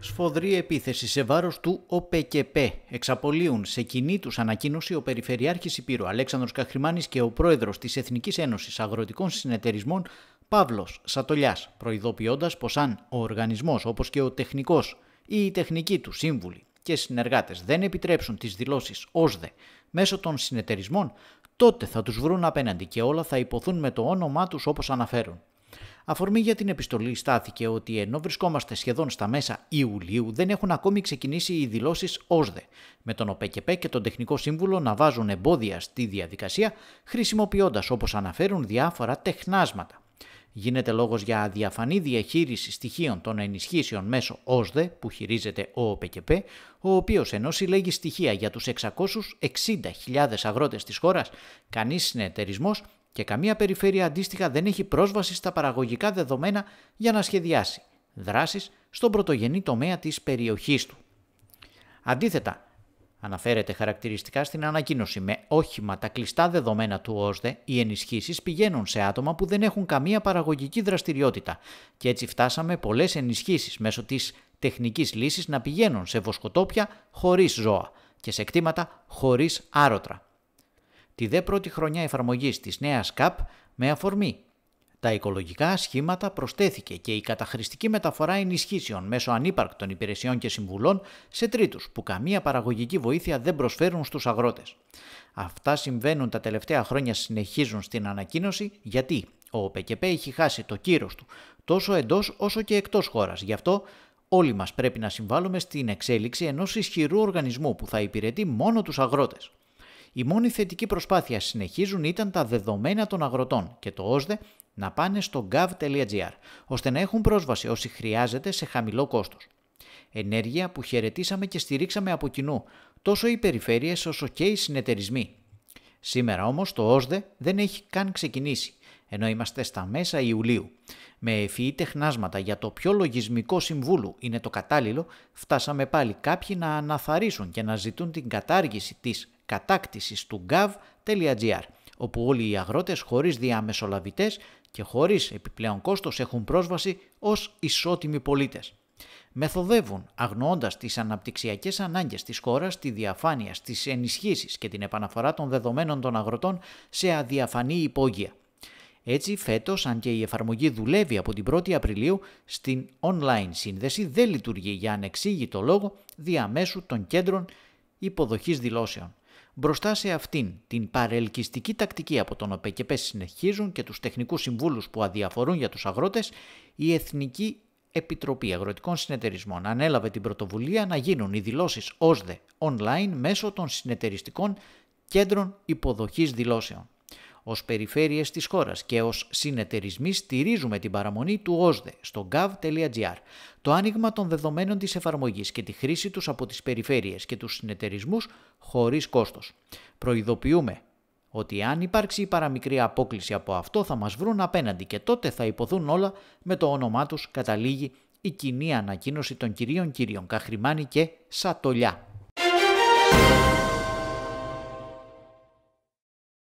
Σφοδρή επίθεση σε βάρος του ΟΠΚΠ Εξαπολύουν σε κοινή τους ανακοίνωση ο Περιφερειάρχης Υπήρου Αλέξανδρος Καχρημάνης και ο Πρόεδρος της Εθνικής Ένωσης Αγροτικών Συνεταιρισμών Παύλος Σατολιάς, προειδοποιώντας πως αν ο οργανισμός όπως και ο τεχνικός ή η τεχνική του σύμβουλοι και συνεργάτες δεν επιτρέψουν τις δηλώσεις δε μέσω των συνεταιρισμών, τότε θα τους βρουν απέναντι και όλα θα υποθούν με το όνομά τους όπως αναφέρουν. Αφορμή για την επιστολή στάθηκε ότι ενώ βρισκόμαστε σχεδόν στα μέσα Ιουλίου, δεν έχουν ακόμη ξεκινήσει οι δηλώσεις ΩΣΔΕ, με τον ΟΠΕΚΕΠΕ και τον Τεχνικό Σύμβουλο να βάζουν εμπόδια στη διαδικασία, χρησιμοποιώντας όπως αναφέρουν διάφορα τεχνάσματα. Γίνεται λόγος για αδιαφανή διαχείριση στοιχείων των ενισχύσεων μέσω ΩΣΔΕ που χειρίζεται ο ΟΠΕΚΕΠΕ ο οποίος ενώ συλλέγει στοιχεία για τους 660.000 αγρότες της χώρας, κανείς συνεταιρισμός και καμία περιφέρεια αντίστοιχα δεν έχει πρόσβαση στα παραγωγικά δεδομένα για να σχεδιάσει δράσεις στον πρωτογενή τομέα της περιοχής του. Αντίθετα, αναφέρεται χαρακτηριστικά στην ανακοίνωση με όχημα τα κλειστά δεδομένα του ΩΣΔΕ, οι ενισχύσεις πηγαίνουν σε άτομα που δεν έχουν καμία παραγωγική δραστηριότητα και έτσι φτάσαμε πολλές ενισχύσεις μέσω της τεχνικής λύσης να πηγαίνουν σε βοσκοτόπια χωρίς ζώα και σε κτήματα χωρίς άρωτρα τη δε πρώτη χρονιά εφαρμογής της νέας ΚΑΠ με αφορμή. Τα οικολογικά σχήματα προστέθηκε και η καταχρηστική μεταφορά ενισχύσεων μέσω ανύπαρκτων υπηρεσιών και συμβουλών σε τρίτους που καμία παραγωγική βοήθεια δεν προσφέρουν στους αγρότες. Αυτά συμβαίνουν τα τελευταία χρόνια συνεχίζουν στην ανακοίνωση γιατί ο ΟΠΕΚΕΠΕ έχει χάσει το κύρος του τόσο εντός όσο και εκτός χώρας. Γι' αυτό όλοι μας πρέπει να συμβάλλουμε στην εξέλιξη ενός ισχυρού οργανισμού που θα υπηρετεί μόνο τους αγρότες. Η μόνη θετική προσπάθεια συνεχίζουν ήταν τα δεδομένα των αγροτών και το ΩΣΔΕ να πάνε στο gov.gr, ώστε να έχουν πρόσβαση όσοι χρειάζεται σε χαμηλό κόστος. Ενέργεια που χαιρετήσαμε και στηρίξαμε από κοινού, τόσο οι περιφέρειες όσο και οι συνεταιρισμοί. Σήμερα όμως το ΩΣΔΕ δεν έχει καν ξεκινήσει, ενώ είμαστε στα μέσα Ιουλίου. Με ευφυή τεχνάσματα για το πιο λογισμικό συμβούλου είναι το κατάλληλο, φτάσαμε πάλι κάποιοι να αναθαρίσουν και να ζητούν την κατάργηση της κατάκτησης του gav.gr, όπου όλοι οι αγρότες χωρίς διαμεσολαβητές και χωρίς επιπλέον κόστος έχουν πρόσβαση ως ισότιμοι πολίτες. Μεθοδεύουν αγνοώντας τις αναπτυξιακές ανάγκες της χώρας, τη διαφάνεια, τις ενισχύσεις και την επαναφορά των δεδομένων των αγροτών σε αδιαφανή υπόγεια. Έτσι, φέτος, αν και η εφαρμογή δουλεύει από την 1η Απριλίου, στην online σύνδεση δεν λειτουργεί για ανεξήγητο λόγο διαμέσου των κέντρων υποδοχής δηλώσεων μπροστά σε αυτήν την παρελκυστική τακτική από τον ΟΠΕ και συνεχίζουν και τους τεχνικούς συμβούλους που αδιαφορούν για τους αγρότες, η Εθνική Επιτροπή Αγροτικών Συνεταιρισμών ανέλαβε την πρωτοβουλία να γίνουν οι δηλώσεις ΩΣΔΕ online μέσω των συνεταιριστικών κέντρων υποδοχής δηλώσεων. Ως περιφέρειες της χώρας και ως συνεταιρισμοί στηρίζουμε την παραμονή του ΟΣΔΕ στο gov.gr. Το άνοιγμα των δεδομένων της εφαρμογής και τη χρήση τους από τις περιφέρειες και τους συνεταιρισμούς χωρίς κόστος. Προειδοποιούμε ότι αν υπάρξει η παραμικρή απόκληση από αυτό θα μας βρουν απέναντι και τότε θα υποδούν όλα με το όνομά τους καταλήγει η κοινή ανακοίνωση των κυρίων κυρίων Καχρημάνη και Σατολιά.